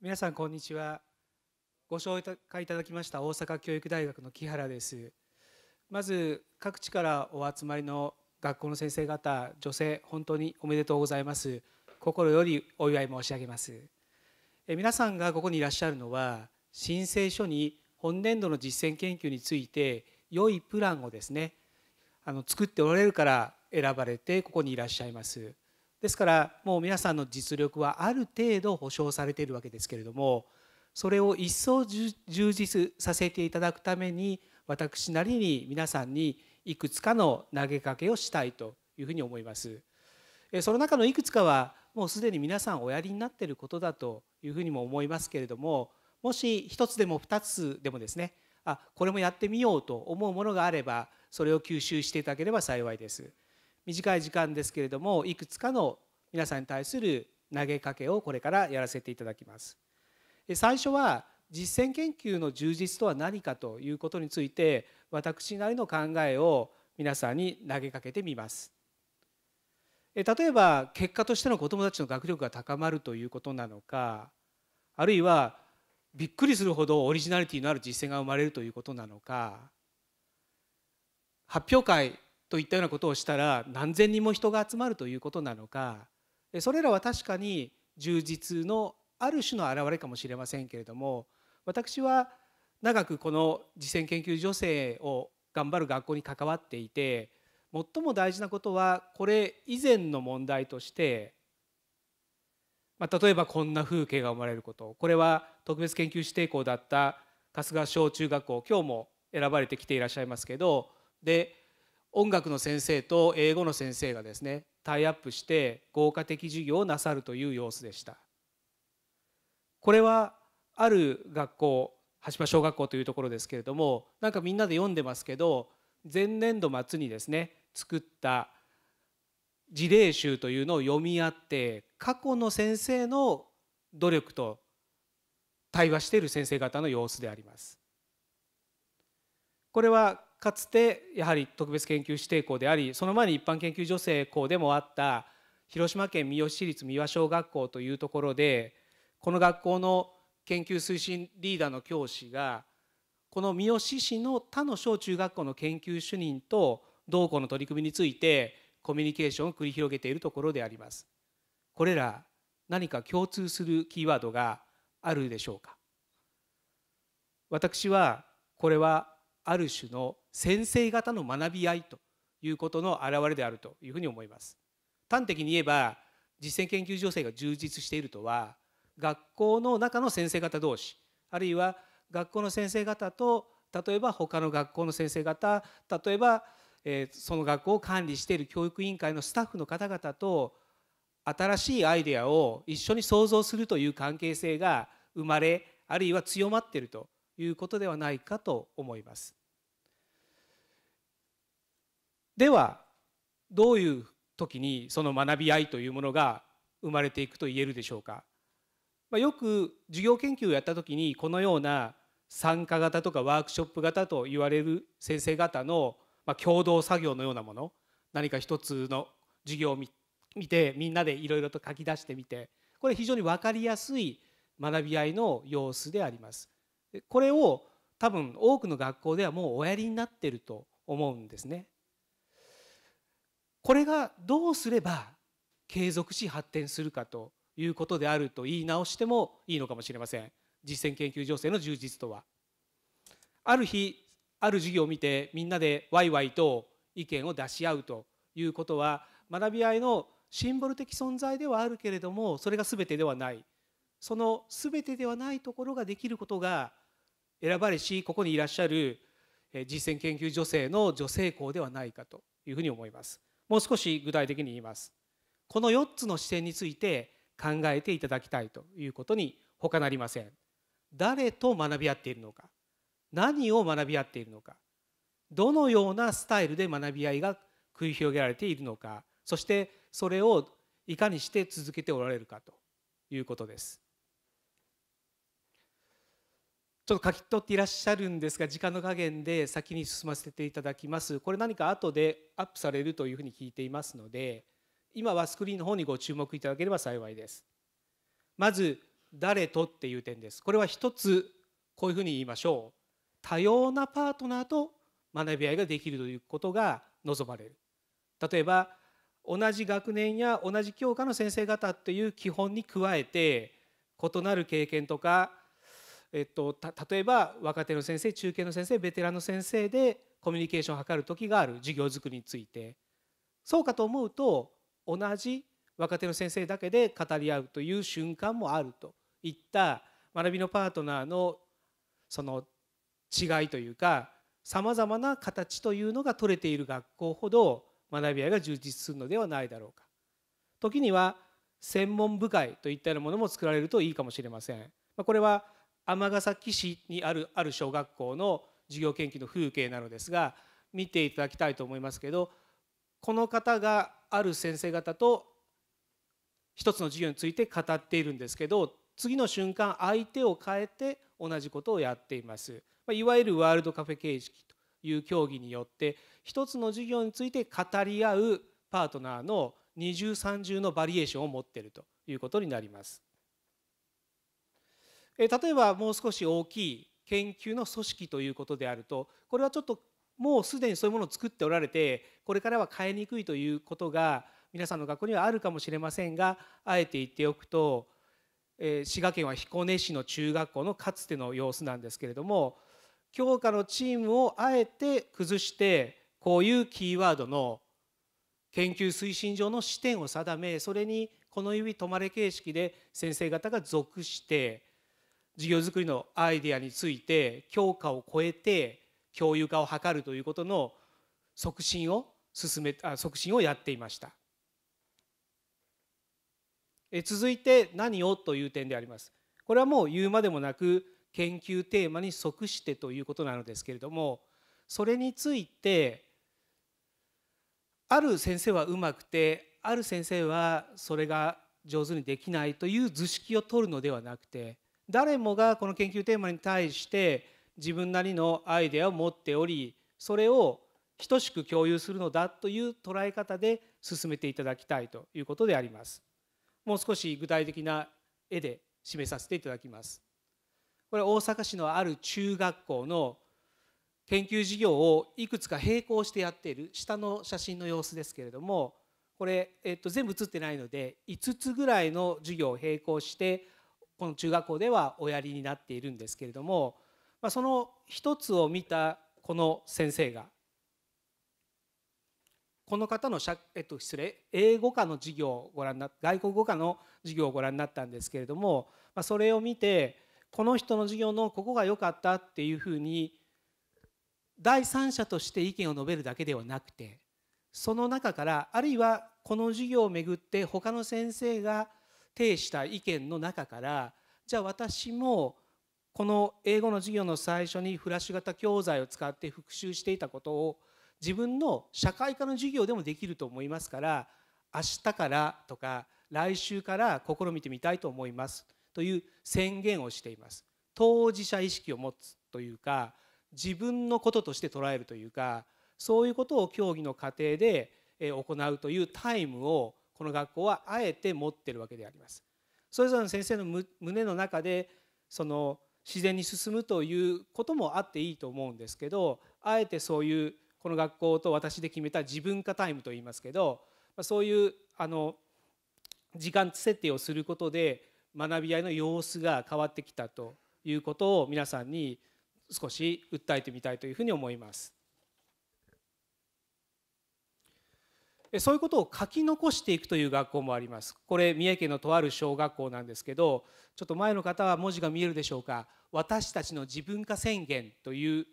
皆さんこんにちはご紹介いただきました大阪教育大学の木原ですまず各地からお集まりの学校の先生方女性本当におめでとうございます心よりお祝い申し上げますえ皆さんがここにいらっしゃるのは申請書に本年度の実践研究について良いプランをですねあの作っておられるから選ばれてここにいらっしゃいますですからもう皆さんの実力はある程度保証されているわけですけれどもそれを一層充実させていただくために私なりに皆さんにいくつかの投げかけをしたいというふうに思います。その中のいくつかはもうすでに皆さんおやりになっていることだというふうにも思いますけれどももし1つでも2つでもですねあこれもやってみようと思うものがあればそれを吸収していただければ幸いです。短い時間ですけれどもいくつかの皆さんに対する投げかけをこれからやらせていただきます。最初は実践研究の充実とは何かということについて私なりの考えを皆さんに投げかけてみます。例えば結果としての子どもたちの学力が高まるということなのかあるいはびっくりするほどオリジナリティのある実践が生まれるということなのか発表会といったようなことをしたら何千人も人が集まるということなのかそれらは確かに充実のある種の表れかもしれませんけれども私は長くこの実践研究女性を頑張る学校に関わっていて最も大事なことはこれ以前の問題として、まあ、例えばこんな風景が生まれることこれは特別研究指定校だった春日小中学校今日も選ばれてきていらっしゃいますけどで音楽の先生と英語の先生がですねタイアップして合科的授業をなさるという様子でしたこれはある学校橋場小学校というところですけれどもなんかみんなで読んでますけど前年度末にですね作った事例集というのを読み合って過去の先生の努力と対話している先生方の様子であります。これはかつてやはり特別研究指定校でありその前に一般研究助成校でもあった広島県三好市立三輪小学校というところでこの学校の研究推進リーダーの教師がこの三好市の他の小中学校の研究主任と同校の取り組みについてコミュニケーションを繰り広げているところであります。これら何か共通するキーワードがあるでしょうか私はこれはある種の先生方の学び合いということの表れであるというふうに思います。端的に言えば実践研究情勢が充実しているとは学校の中の先生方同士あるいは学校の先生方と例えば他の学校の先生方例えば、えその学校を管理している教育委員会のスタッフの方々と新しいアイデアを一緒に創造するという関係性が生まれあるいは強まっているということではないかと思います。ではどういう時にその学び合いというものが生まれていくと言えるでしょうか、まあ、よく授業研究をやった時にこのような参加型とかワークショップ型と言われる先生方の、まあ、共同作業のようなもの何か一つの授業を見てみんなでいろいろと書き出してみてこれ非常に分かりやすい学び合いの様子であります。これを多分多くの学校ではもうおやりになってると思うんですね。これがどうすれば継続し発展するかということであると言い直してもいいのかもしれません実践研究情勢の充実とはある日ある授業を見てみんなでワイワイと意見を出し合うということは学び合いのシンボル的存在ではあるけれどもそれが全てではないその全てではないところができることが選ばれしここにいらっしゃる実践研究女性の女性校ではないかというふうに思います。もう少し具体的に言いますこの4つの視点について考えていただきたいということに他なりません誰と学び合っているのか何を学び合っているのかどのようなスタイルで学び合いが繰り広げられているのかそしてそれをいかにして続けておられるかということですちょっと書き取っていらっしゃるんですが時間の加減で先に進ませていただきますこれ何か後でアップされるというふうに聞いていますので今はスクリーンの方にご注目いただければ幸いですまず誰とっていう点ですこれは一つこういうふうに言いましょう多様なパートナーと学び合いができるということが望まれる例えば同じ学年や同じ教科の先生方という基本に加えて異なる経験とかえっと、例えば若手の先生中堅の先生ベテランの先生でコミュニケーションを図る時がある授業づくりについてそうかと思うと同じ若手の先生だけで語り合うという瞬間もあるといった学びのパートナーのその違いというかさまざまな形というのが取れている学校ほど学び合いが充実するのではないだろうか。時には専門部会といったようなものも作られるといいかもしれません。これは尼崎市にあるある小学校の授業研究の風景なのですが見ていただきたいと思いますけどこの方がある先生方と一つの授業について語っているんですけど次の瞬間相手を変えて同じことをやっています。いわゆるワールドカフェ形式という競技によって一つの授業について語り合うパートナーの二重三重のバリエーションを持っているということになります。え例えばもう少し大きい研究の組織ということであるとこれはちょっともうすでにそういうものを作っておられてこれからは変えにくいということが皆さんの学校にはあるかもしれませんがあえて言っておくと、え滋賀県は彦根市の中学校のかつての様子なんですけれども教科のチームをあえて崩してこういうキーワードの研究推進上の視点を定めそれにこの指止まれ形式で先生方が属して事業づくりのアイデアについて強化を超えて共有化を図るということの促進を進めあ促進をやっていましたえ続いて何をという点でありますこれはもう言うまでもなく研究テーマに即してということなのですけれどもそれについてある先生はうまくてある先生はそれが上手にできないという図式を取るのではなくて誰もがこの研究テーマに対して自分なりのアイデアを持っておりそれを等しく共有するのだという捉え方で進めていただきたいということであります。もう少し具体的な絵で示させていただきます。これ大阪市のある中学校の研究事業をいくつか並行してやっている下の写真の様子ですけれどもこれ、えっと、全部写ってないので5つぐらいの授業を並行してこの中学校ではおやりになっているんですけれども、まあ、その一つを見たこの先生がこの方のしゃ、えっと、失礼英語科の授業をご覧な外国語科の授業をご覧になったんですけれども、まあ、それを見てこの人の授業のここが良かったっていうふうに第三者として意見を述べるだけではなくてその中からあるいはこの授業をめぐって他の先生が呈した意見の中からじゃあ私もこの英語の授業の最初にフラッシュ型教材を使って復習していたことを自分の社会科の授業でもできると思いますから明日からとか来週から試みてみたいと思いますという宣言をしています当事者意識を持つというか自分のこととして捉えるというかそういうことを競技の過程で行うというタイムをこの学校はあえて持ってるわけであります。それぞれの先生の胸の中でその自然に進むということもあっていいと思うんですけどあえてそういうこの学校と私で決めた自分化タイムといいますけどそういうあの時間設定をすることで学び合いの様子が変わってきたということを皆さんに少し訴えてみたいというふうに思います。そういうことを書き残していくという学校もありますこれ三重県のとある小学校なんですけどちょっと前の方は文字が見えるでしょうか「私たちの自分化宣言」という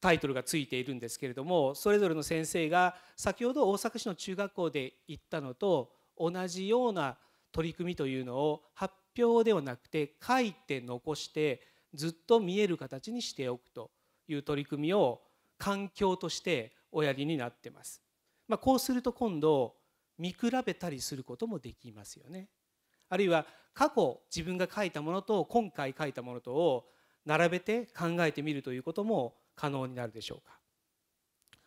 タイトルがついているんですけれどもそれぞれの先生が先ほど大阪市の中学校で行ったのと同じような取り組みというのを発表ではなくて書いて残してずっと見える形にしておくという取り組みを環境としておやりになってます。まあ、こうすると今度見比べたりすることもできますよね。あるいは過去自分が書いたものと今回書いたものとを並べて考えてみるということも可能になるでしょうか。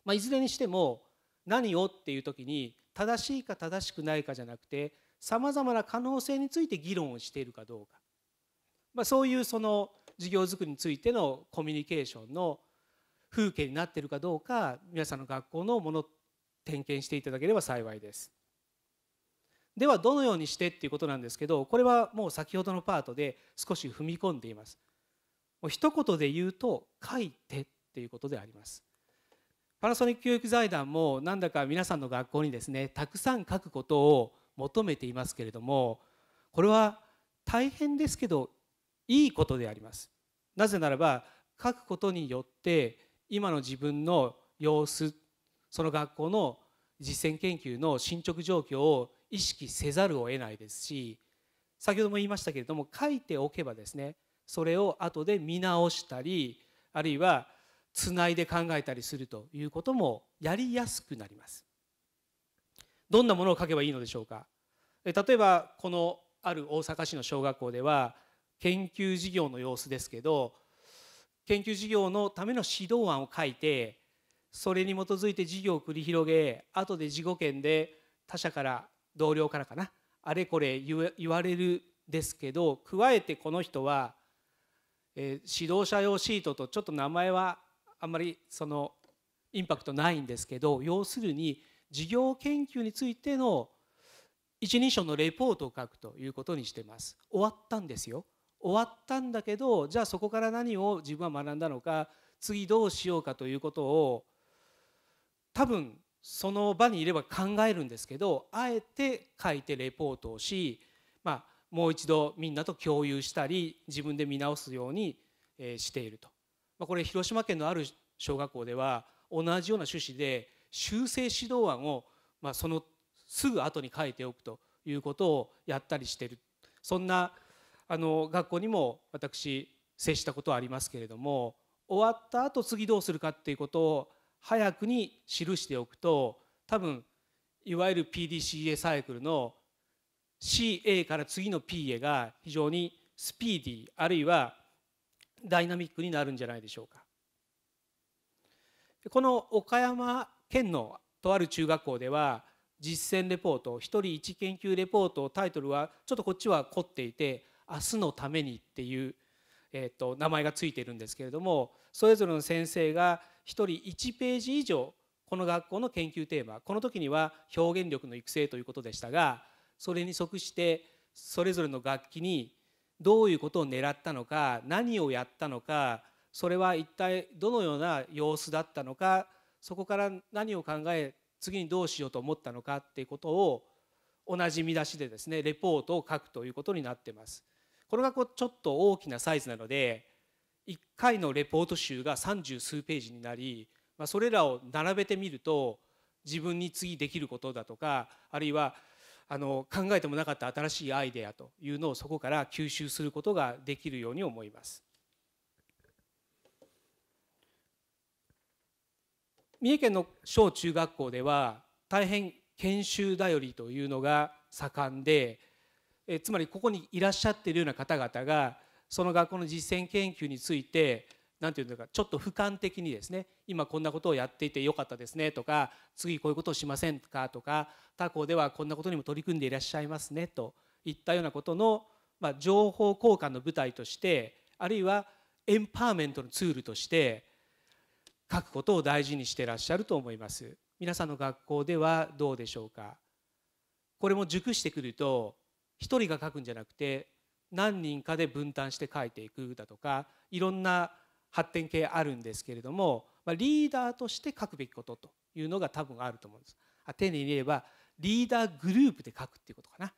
まあ、いずれにしても何をっていう時に正しいか正しくないかじゃなくてさまざまな可能性について議論をしているかどうか、まあ、そういうその事業づくりについてのコミュニケーションの風景になっているかどうか皆さんの学校のもの点検していただければ幸いですではどのようにしてっていうことなんですけどこれはもう先ほどのパートで少し踏み込んでいますもう一言で言うと書いてっていうことでありますパナソニック教育財団もなんだか皆さんの学校にですねたくさん書くことを求めていますけれどもこれは大変ですけどいいことでありますなぜならば書くことによって今の自分の様子その学校の実践研究の進捗状況を意識せざるを得ないですし先ほども言いましたけれども書いておけばですねそれを後で見直したりあるいはつないで考えたりするということもやりやすくなります。どんなものを書けばいいのでしょうか例えばこのある大阪市の小学校では研究事業の様子ですけど研究事業のための指導案を書いてそれに基づいて事業を繰り広げ後で自己権で他者から同僚からかなあれこれ言われるですけど加えてこの人は、えー、指導者用シートとちょっと名前はあんまりそのインパクトないんですけど要するに事業研究についての一人称のレポートを書くということにしてます終わったんですよ終わったんだけどじゃあそこから何を自分は学んだのか次どうしようかということを多分その場にいれば考えるんですけどあえて書いてレポートをし、まあ、もう一度みんなと共有したり自分で見直すようにしていると、まあ、これ広島県のある小学校では同じような趣旨で修正指導案を、まあ、そのすぐ後に書いておくということをやったりしているそんなあの学校にも私接したことはありますけれども終わった後次どうするかっていうことを早くに記しておくと多分いわゆる PDCA サイクルの CA から次の P へが非常にスピーディーあるいはダイナミックになるんじゃないでしょうか。この岡山県のとある中学校では実践レポート1人1研究レポートタイトルはちょっとこっちは凝っていて「明日のために」っていう、えー、と名前がついているんですけれどもそれぞれの先生が人1ページ以上この学校の研究テーマこの時には表現力の育成ということでしたがそれに即してそれぞれの楽器にどういうことを狙ったのか何をやったのかそれは一体どのような様子だったのかそこから何を考え次にどうしようと思ったのかっていうことを同じ見出しでですねレポートを書くということになってます。この学校ちょっと大きなサイズなので1回のレポート集が三十数ページになり、まあ、それらを並べてみると自分に次できることだとかあるいはあの考えてもなかった新しいアイデアというのをそこから吸収することができるように思います。三重県の小中学校では大変研修頼りというのが盛んでえつまりここにいらっしゃっているような方々がその学校の実践研究について何て言うのかちょっと俯瞰的にですね今こんなことをやっていてよかったですねとか次こういうことをしませんかとか他校ではこんなことにも取り組んでいらっしゃいますねといったようなことの、まあ、情報交換の舞台としてあるいはエンパワーメントのツールとして書くことを大事にしてらっしゃると思います皆さんの学校ではどうでしょうかこれも熟してくると一人が書くんじゃなくて何人かで分担して書いていくだとかいろんな発展系あるんですけれども、まあ、リーダーとして書くべきことというのが多分あると思うんです。あ丁寧に言えばリーダーグループで書くっていうことかな。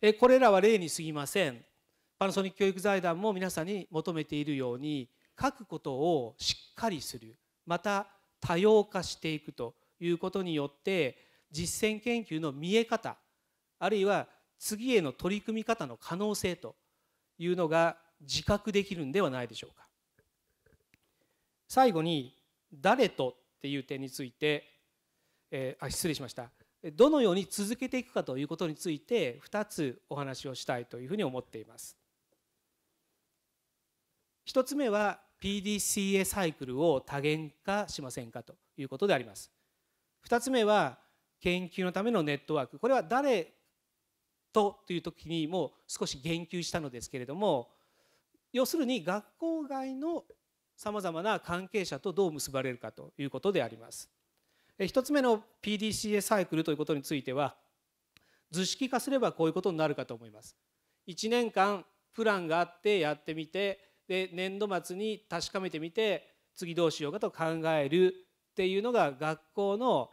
えこれらは例にすぎません。パナソニック教育財団も皆さんに求めているように書くことをしっかりするまた多様化していくということによって実践研究の見え方あるいは次への取り組み方の可能性というのが自覚できるんではないでしょうか最後に「誰と」っていう点について、えー、あ失礼しましたどのように続けていくかということについて2つお話をしたいというふうに思っています1つ目は PDCA サイクルを多元化しませんかということであります2つ目は研究のためのネットワークこれは誰とという時にも少し言及したのですけれども要するに学校外のさまざまな関係者とどう結ばれるかということであります。1つ目の PDCA サイクルということについては図式化すればこういうことになるかと思います。1年間プランがあってやってみてで年度末に確かめてみて次どうしようかと考えるっていうのが学校の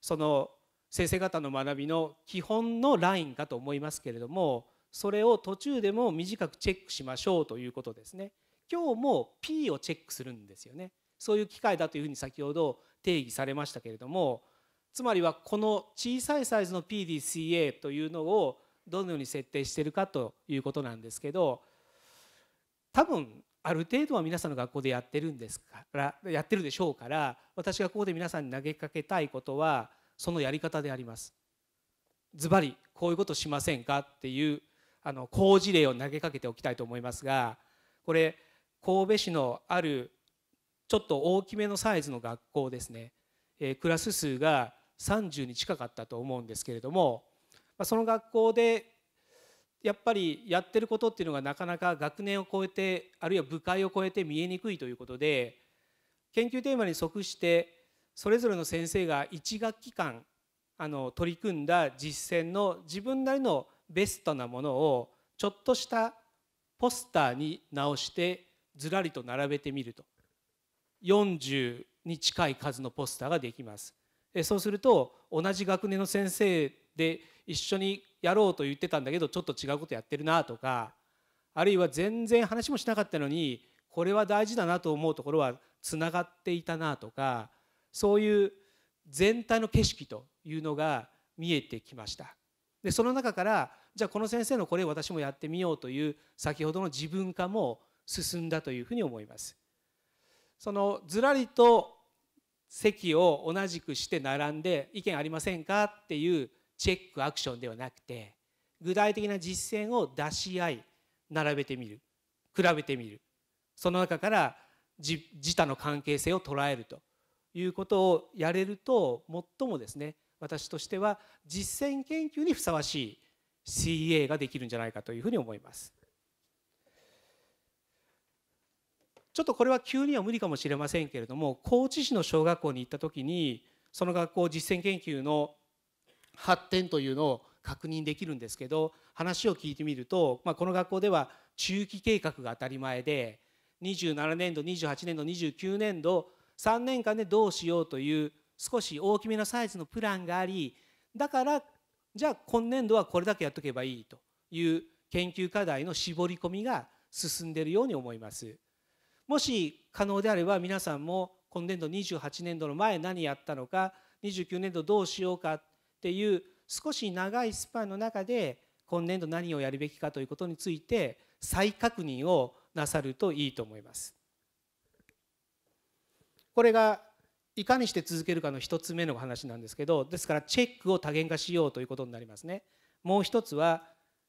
その先生方の学びの基本のラインかと思いますけれどもそれを途中でも短くチェックしましょうということですね今日も P をチェックするんですよねそういう機会だというふうに先ほど定義されましたけれどもつまりはこの小さいサイズの PDCA というのをどのように設定してるかということなんですけど多分ある程度は皆さんの学校でやってるんですからやってるでしょうから私がここで皆さんに投げかけたいことはそのやり方でありますズバリこういうことしませんかっていうあの好事例を投げかけておきたいと思いますがこれ神戸市のあるちょっと大きめのサイズの学校ですね、えクラス数が30に近かったと思うんですけれども、まその学校でやっぱりやってることっていうのがなかなか学年を超えてあるいは部会を超えて見えにくいということで研究テーマに即してそれぞれの先生が1学期間あの取り組んだ実践の自分なりのベストなものをちょっとしたポスターに直してずらりと並べてみると40に近い数のポスターができますそうすると同じ学年の先生で一緒にやろうと言ってたんだけどちょっと違うことやってるなとかあるいは全然話もしなかったのにこれは大事だなと思うところはつながっていたなとかそういう全体の景色というのが見えてきましたでその中からじゃあこの先生のこれ私もやってみようという先ほどの自分化も進んだというふうに思いますそのずらりと席を同じくして並んで意見ありませんかっていうチェックアクションではなくて具体的な実践を出し合い並べてみる比べてみるその中から自他の関係性を捉えるということをやれると最もですね私としては実践研究にふさわしい CEA ができるんじゃないかというふうに思います。ちょっとこれは急には無理かもしれませんけれども高知市の小学校に行った時にその学校実践研究の発展というのを確認できるんですけど話を聞いてみると、まあ、この学校では中期計画が当たり前で27年度28年度29年度3年間でどうしようという少し大きめのサイズのプランがありだからじゃあ今年度はこれだけやっとけばいいという研究課題の絞り込みが進んでいるように思います。もし可能であれば皆さんも今年度28年度の前何やったのか29年度どうしようかっていう少し長いスパンの中で今年度何をやるべきかということについて再確認をなさるといいと思います。これがいかにして続けるかの1つ目の話なんですけどですからチェックを多元化しようということになりますね。もう一つは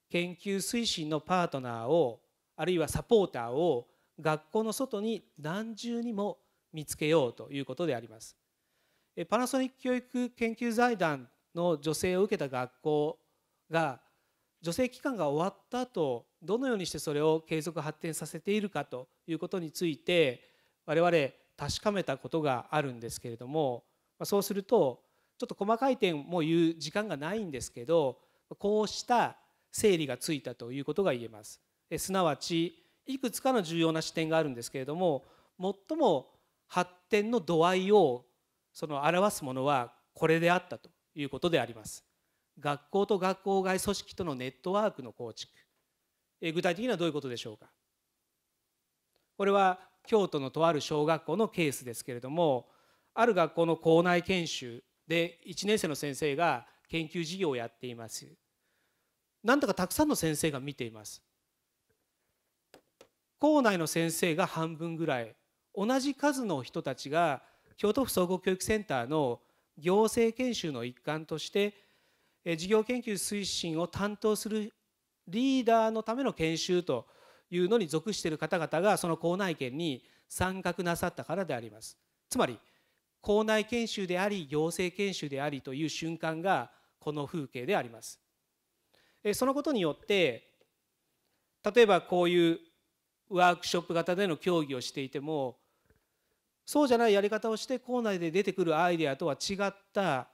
研究推進のパートナーをあるいはサポーターを学校の外に何重にも見つけようということであります。パナソニック教育研究財団の助成を受けた学校が助成期間が終わった後どのようにしてそれを継続発展させているかということについて我々確かめたことがあるんですけれどもそうするとちょっと細かい点も言う時間がないんですけどこうした整理がついたということが言えますすなわちいくつかの重要な視点があるんですけれども最も発展の度合いをその表すものはこれであったということであります学校と学校外組織とのネットワークの構築具体的にはどういうことでしょうかこれは京都のとある小学校のケースですけれどもある学校の校内研修で1年生の先生が研究事業をやっていますなんだかたくさんの先生が見ています校内の先生が半分ぐらい同じ数の人たちが京都府総合教育センターの行政研修の一環として事業研究推進を担当するリーダーのための研修というのに属している方々がその校内研に参画なさったからでありますつまり校内研修であり行政研修でありという瞬間がこの風景でありますそのことによって例えばこういうワークショップ型での協議をしていてもそうじゃないやり方をして校内で出てくるアイデアとは違った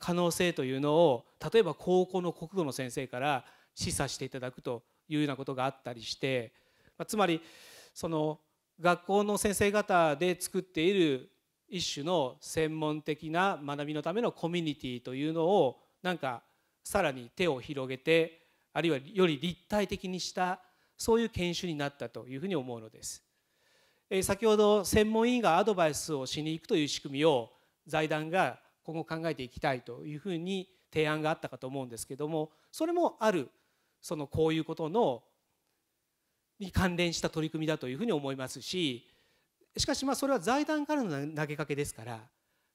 可能性というのを例えば高校の国語の先生から示唆していただくというようなことがあったりして、まつまりその学校の先生方で作っている一種の専門的な学びのためのコミュニティというのをなんかさらに手を広げてあるいはより立体的にしたそういう研修になったというふうに思うのです。え先ほど専門医がアドバイスをしに行くという仕組みを財団が今後考えていきたいというふうに提案があったかと思うんですけどもそれもあるそのこういうことのに関連した取り組みだというふうに思いますししかしまあそれは財団からの投げかけですから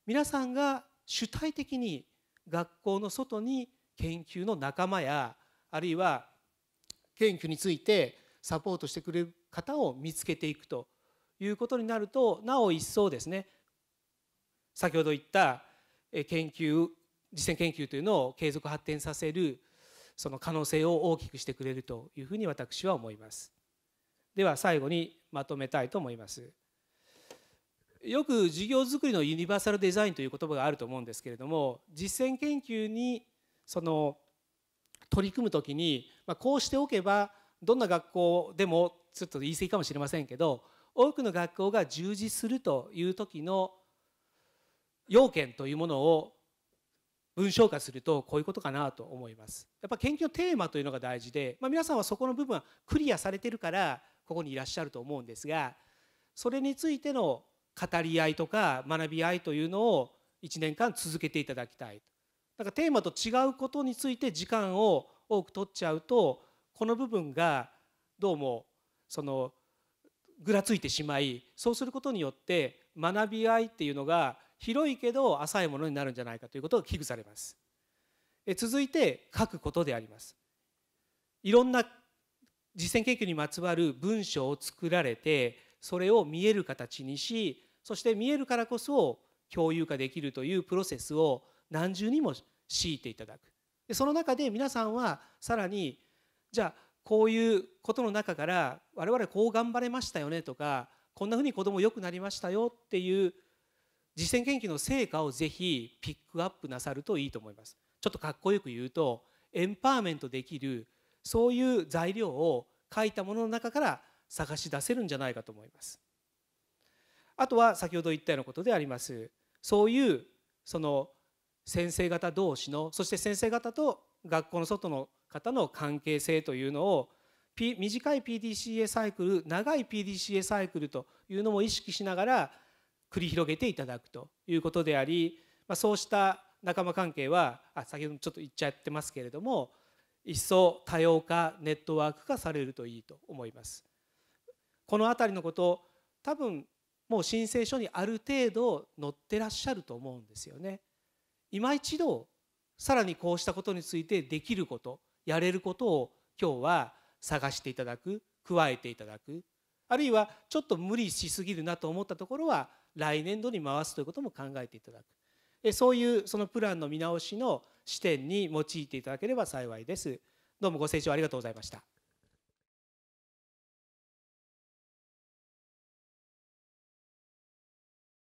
皆さんが主体的に学校の外に研究の仲間やあるいは研究についてサポートしてくれる方を見つけていくということになるとなお一層ですね先ほど言った研究実践研究というのを継続発展させるその可能性を大きくしてくれるというふうに私は思いますでは最後にまとめたいと思いますよく事業づくりのユニバーサルデザインという言葉があると思うんですけれども実践研究にその取り組む時に、まあ、こうしておけばどんな学校でもちょっと言い過ぎかもしれませんけど多くの学校が従事するという時の要件というものを文章化するとこういうことかなと思いますやっぱ研究のテーマというのが大事で、まあ、皆さんはそこの部分はクリアされてるからここにいらっしゃると思うんですがそれについての語り合いとか学び合いというのを1年間続けていただきたいだからテーマと違うことについて時間を多く取っちゃうとこの部分がどうもそのぐらついてしまいそうすることによって学び合いっていうのが広いけど浅いものになるんじゃないかということが危惧されます続いて書くことでありますいろんな実践研究にまつわる文章を作られてそれを見える形にしそして見えるからこそ共有化できるというプロセスを何重にも強いていただくでその中で皆さんはさらにじゃあこういうことの中から我々こう頑張れましたよねとかこんなふうに子ども良くなりましたよっていう実践研究の成果をぜひピックアップなさるといいと思いますちょっとかっこよく言うとエンパワーメントできるそういう材料を書いたものの中から探し出せるんじゃないかと思いますあとは先ほど言ったようなことでありますそういうその先生方同士のそして先生方と学校の外の方の関係性というのを、短い PDCA サイクル長い PDCA サイクルというのも意識しながら繰り広げていただくということであり、まあ、そうした仲間関係はあ先ほどちょっと言っちゃってますけれども一層多様化ネットワーク化されるといいと思います。この辺りのこと多分もう申請書にある程度載ってらっしゃると思うんですよね。今一度さらにこうしたことについてできることやれることを今日は探していただく加えていただくあるいはちょっと無理しすぎるなと思ったところは来年度に回すということも考えていただくそういうそのプランの見直しの視点に用いていただければ幸いですどうもご清聴ありがとうございました